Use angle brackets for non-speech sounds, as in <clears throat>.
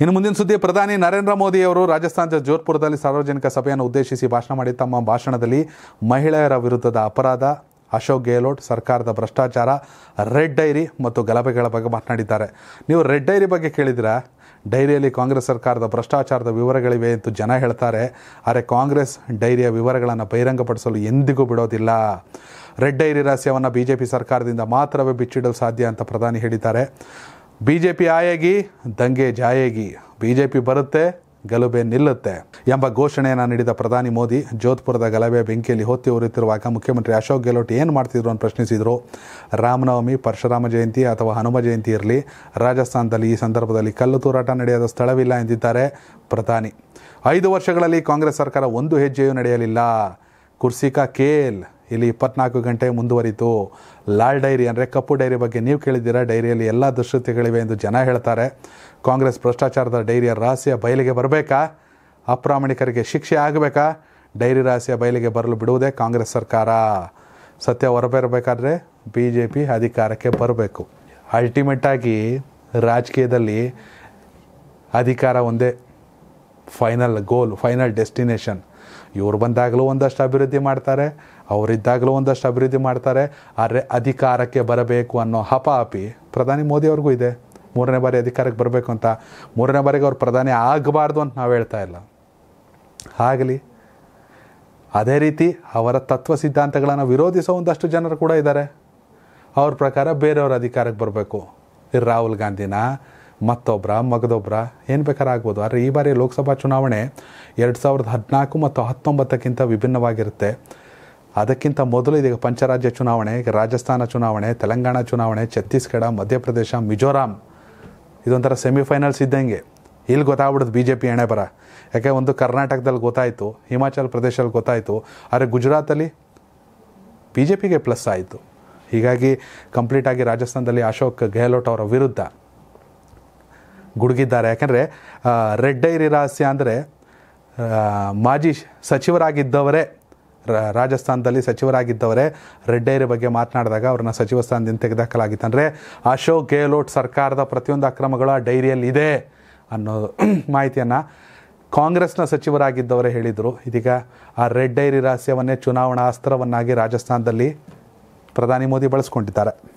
ಇನ್ನು ಮುಂದಿನ ಸುದ್ದಿ ಪ್ರಧಾನಿ ನರೇಂದ್ರ ಮೋದಿ ಅವರು ರಾಜಸ್ಥಾನದ ಜೋಧ್ಪುರದಲ್ಲಿ ಸಾರ್ವಜನಿಕ ಸಭೆಯನ್ನು ಉದ್ದೇಶಿಸಿ ಭಾಷಣ ಮಾಡಿ ತಮ್ಮ ಭಾಷಣದಲ್ಲಿ ಮಹಿಳೆಯರ ವಿರುದ್ಧದ ಅಪರಾಧ ಅಶೋಕ್ ಗೆಹ್ಲೋಟ್ ಸರ್ಕಾರದ ಭ್ರಷ್ಟಾಚಾರ ರೆಡ್ ಡೈರಿ ಮತ್ತು ಗಲಭೆಗಳ ಬಗ್ಗೆ ಮಾತನಾಡಿದ್ದಾರೆ ನೀವು ರೆಡ್ ಡೈರಿ ಬಗ್ಗೆ ಕೇಳಿದಿರಾ ಡೈರಿಯಲ್ಲಿ ಕಾಂಗ್ರೆಸ್ ಸರ್ಕಾರದ ಭ್ರಷ್ಟಾಚಾರದ ವಿವರಗಳಿವೆ ಎಂದು ಜನ ಹೇಳ್ತಾರೆ ಆದರೆ ಕಾಂಗ್ರೆಸ್ ಡೈರಿಯ ವಿವರಗಳನ್ನು ಬಹಿರಂಗಪಡಿಸಲು ಎಂದಿಗೂ ಬಿಡೋದಿಲ್ಲ ರೆಡ್ ಡೈರಿ ರಹಸ್ಯವನ್ನು ಬಿ ಜೆ ಪಿ ಸರ್ಕಾರದಿಂದ ಮಾತ್ರವೇ ಬಿಚ್ಚಿಡಲು ಸಾಧ್ಯ ಅಂತ ಪ್ರಧಾನಿ ಹೇಳಿದ್ದಾರೆ ಬಿ ಜೆ ಪಿ ಆಯೇಗಿ ದಂಗೆ ಜಾಯೇಗಿ ಬಿ ಜೆ ಪಿ ಬರುತ್ತೆ ಗಲಭೆ ನಿಲ್ಲುತ್ತೆ ಎಂಬ ಘೋಷಣೆಯನ್ನು ನೀಡಿದ ಪ್ರಧಾನಿ ಮೋದಿ ಜೋಧ್ಪುರದ ಗಲಭೆ ಬೆಂಕಿಯಲ್ಲಿ ಹೊತ್ತಿ ಉರಿಯುತ್ತಿರುವಾಗ ಮುಖ್ಯಮಂತ್ರಿ ಅಶೋಕ್ ಗೆಹ್ಲೋಟ್ ಏನು ಮಾಡ್ತಿದ್ರು ಅಂತ ಪ್ರಶ್ನಿಸಿದರು ರಾಮನವಮಿ ಪರಶುರಾಮ ಜಯಂತಿ ಅಥವಾ ಹನುಮ ಜಯಂತಿ ಇರಲಿ ರಾಜಸ್ಥಾನದಲ್ಲಿ ಈ ಸಂದರ್ಭದಲ್ಲಿ ಕಲ್ಲು ತೂರಾಟ ನಡೆಯದ ಸ್ಥಳವಿಲ್ಲ ಎಂದಿದ್ದಾರೆ ಪ್ರಧಾನಿ ಐದು ವರ್ಷಗಳಲ್ಲಿ ಕಾಂಗ್ರೆಸ್ ಸರ್ಕಾರ ಒಂದು ಹೆಜ್ಜೆಯೂ ನಡೆಯಲಿಲ್ಲ ಕುರ್ಸಿಕಾ ಕೇಲ್ ಇಲ್ಲಿ ಇಪ್ಪತ್ನಾಲ್ಕು ಗಂಟೆ ಮುಂದುವರಿತು ಲಾಲ್ ಡೈರಿ ಅಂದರೆ ಕಪ್ಪು ಡೈರಿ ಬಗ್ಗೆ ನೀವು ಕೇಳಿದ್ದೀರಾ ಡೈರಿಯಲ್ಲಿ ಎಲ್ಲ ದುಶ್ಯತೆಗಳಿವೆ ಎಂದು ಜನ ಹೇಳ್ತಾರೆ ಕಾಂಗ್ರೆಸ್ ಭ್ರಷ್ಟಾಚಾರದ ಡೈರಿಯ ರಹಸ್ಯ ಬಯಲಿಗೆ ಬರಬೇಕಾ ಅಪ್ರಾಮಾಣಿಕರಿಗೆ ಶಿಕ್ಷೆ ಆಗಬೇಕಾ ಡೈರಿ ರಹಸ್ಯ ಬಯಲಿಗೆ ಬರಲು ಬಿಡುವುದೇ ಕಾಂಗ್ರೆಸ್ ಸರ್ಕಾರ ಸತ್ಯ ಹೊರಬರಬೇಕಾದ್ರೆ ಬಿ ಜೆ ಪಿ ಅಧಿಕಾರಕ್ಕೆ ಬರಬೇಕು ಅಲ್ಟಿಮೇಟಾಗಿ ರಾಜಕೀಯದಲ್ಲಿ ಅಧಿಕಾರ ಒಂದೇ ಫೈನಲ್ ಗೋಲ್ ಫೈನಲ್ ಡೆಸ್ಟಿನೇಷನ್ ಇವರು ಬಂದಾಗಲೂ ಒಂದಷ್ಟು ಅಭಿವೃದ್ಧಿ ಮಾಡ್ತಾರೆ ಅವರಿದ್ದಾಗಲೂ ಒಂದಷ್ಟು ಅಭಿವೃದ್ಧಿ ಮಾಡ್ತಾರೆ ಆದರೆ ಅಧಿಕಾರಕ್ಕೆ ಬರಬೇಕು ಅನ್ನೋ ಹಪಾಪಿ ಪ್ರಧಾನಿ ಮೋದಿಯವ್ರಿಗೂ ಇದೆ ಮೂರನೇ ಬಾರಿ ಅಧಿಕಾರಕ್ಕೆ ಬರಬೇಕು ಅಂತ ಮೂರನೇ ಬಾರಿಗೆ ಅವ್ರು ಪ್ರಧಾನಿ ಆಗಬಾರ್ದು ಅಂತ ನಾವು ಹೇಳ್ತಾ ಇಲ್ಲ ಆಗಲಿ ಅದೇ ರೀತಿ ಅವರ ತತ್ವ ಸಿದ್ಧಾಂತಗಳನ್ನು ವಿರೋಧಿಸೋ ಒಂದಷ್ಟು ಜನರು ಕೂಡ ಇದ್ದಾರೆ ಅವ್ರ ಪ್ರಕಾರ ಬೇರೆಯವ್ರ ಅಧಿಕಾರಕ್ಕೆ ಬರಬೇಕು ರಾಹುಲ್ ಗಾಂಧಿನ ಮತ್ತೊಬ್ಬರ ಮಗದೊಬ್ಬರ ಏನು ಬೇಕಾದ್ರಾಗ್ಬೋದು ಆಗ್ಬೋದು ಆದರೆ ಈ ಬಾರಿ ಲೋಕಸಭಾ ಚುನಾವಣೆ ಎರಡು ಸಾವಿರದ ಹದಿನಾಲ್ಕು ಮತ್ತು ಹತ್ತೊಂಬತ್ತಕ್ಕಿಂತ ವಿಭಿನ್ನವಾಗಿರುತ್ತೆ ಅದಕ್ಕಿಂತ ಮೊದಲು ಇದೀಗ ಪಂಚರಾಜ್ಯ ಚುನಾವಣೆ ರಾಜಸ್ಥಾನ ಚುನಾವಣೆ ತೆಲಂಗಾಣ ಚುನಾವಣೆ ಛತ್ತೀಸ್ಗಢ ಮಧ್ಯಪ್ರದೇಶ ಮಿಜೋರಾಂ ಇದೊಂಥರ ಸೆಮಿಫೈನಲ್ಸ್ ಇದ್ದಂಗೆ ಇಲ್ಲಿ ಗೊತ್ತಾಗ್ಬಿಡೋದು ಬಿ ಜೆ ಪಿ ಎಣೆ ಬರ ಯಾಕೆ ಒಂದು ಕರ್ನಾಟಕದಲ್ಲಿ ಗೊತ್ತಾಯಿತು ಹಿಮಾಚಲ್ ಪ್ರದೇಶದಲ್ಲಿ ಗೊತ್ತಾಯಿತು ಆದರೆ ಗುಜರಾತಲ್ಲಿ ಬಿ ಜೆ ಪಿಗೆ ಪ್ಲಸ್ ಆಯಿತು ಹೀಗಾಗಿ ಕಂಪ್ಲೀಟಾಗಿ ರಾಜಸ್ಥಾನದಲ್ಲಿ ಅಶೋಕ್ ಗೆಹ್ಲೋಟ್ ಅವರ ವಿರುದ್ಧ ಗುಡುಗಿದ್ದಾರೆ ಯಾಕೆಂದರೆ ರೆಡ್ ಡೈರಿ ರಹಸ್ಯ ಅಂದರೆ ಮಾಜಿ ಸಚಿವರಾಗಿದ್ದವರೇ ರಾಜಸ್ಥಾನದಲ್ಲಿ ಸಚಿವರಾಗಿದ್ದವರೇ ರೆಡ್ ಡೈರಿ ಬಗ್ಗೆ ಮಾತನಾಡಿದಾಗ ಅವ್ರನ್ನ ಸಚಿವ ಸ್ಥಾನದಿಂದ ತೆಗೆದಾಕಲಾಗಿತ್ತು ಅಂದರೆ ಅಶೋಕ್ ಗೆಹ್ಲೋಟ್ ಸರ್ಕಾರದ ಪ್ರತಿಯೊಂದು ಅಕ್ರಮಗಳು ಆ ಡೈರಿಯಲ್ಲಿ ಇದೆ ಅನ್ನೋ <clears throat> ಮಾಹಿತಿಯನ್ನು ಕಾಂಗ್ರೆಸ್ನ ಸಚಿವರಾಗಿದ್ದವರೇ ಹೇಳಿದರು ಇದೀಗ ಆ ರೆಡ್ ಡೈರಿ ರಹಸ್ಯವನ್ನೇ ಚುನಾವಣಾ ಅಸ್ತ್ರವನ್ನಾಗಿ ರಾಜಸ್ಥಾನದಲ್ಲಿ ಪ್ರಧಾನಿ ಮೋದಿ ಬಳಸ್ಕೊಂಡಿದ್ದಾರೆ